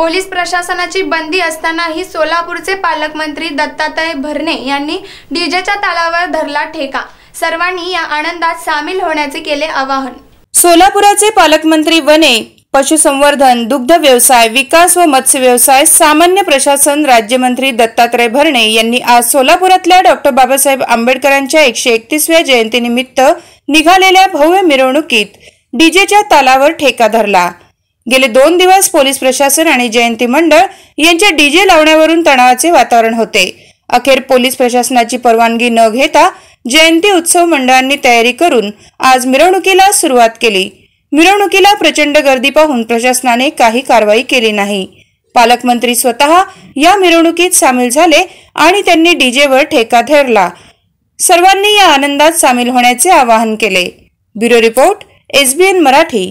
police प्रशासनाची बंदी असतानाही सोलापूरचे पालकमंत्री दत्तात्रय भरणे यांनी डीजेच्या तालावर धरला ठेका सर्वांनी या आनंदात सामील होण्याचे केले आवाहन सोलापुराचे पालकमंत्री वने पशुसंवर्धन दुग्ध व्यवसाय विकास व मत्स्य व्यवसाय सामान्य प्रशासन राज्यमंत्री दत्तात्रय भरणे यांनी आज सोलापुरातल्या डॉक्टर बाबासाहेब आंबेडकरांच्या एकशे एकतीसव्या जयंतीनिमित्त निघालेल्या भव्य मिरवणुकीत डीजेच्या तालावर ठेका धरला गेले दोन दिवस पोलीस प्रशासन आणि जयंती मंडळ यांच्या डीजे लावण्यावरून तणावाचे वातावरण होते अखेर पोलीस प्रशासनाची परवानगी न घेता जयंती उत्सव मंडळांनी तयारी करून आज मिरवणुकीला सुरुवात केली मिरवणुकीला प्रचंड गर्दी पाहून प्रशासनाने काही कारवाई केली नाही पालकमंत्री स्वतः या मिरवणुकीत सामील झाले आणि त्यांनी डीजेवर ठेका धरला सर्वांनी या आनंदात सामील होण्याचे आवाहन केले ब्युरो रिपोर्ट एसबीएन मराठी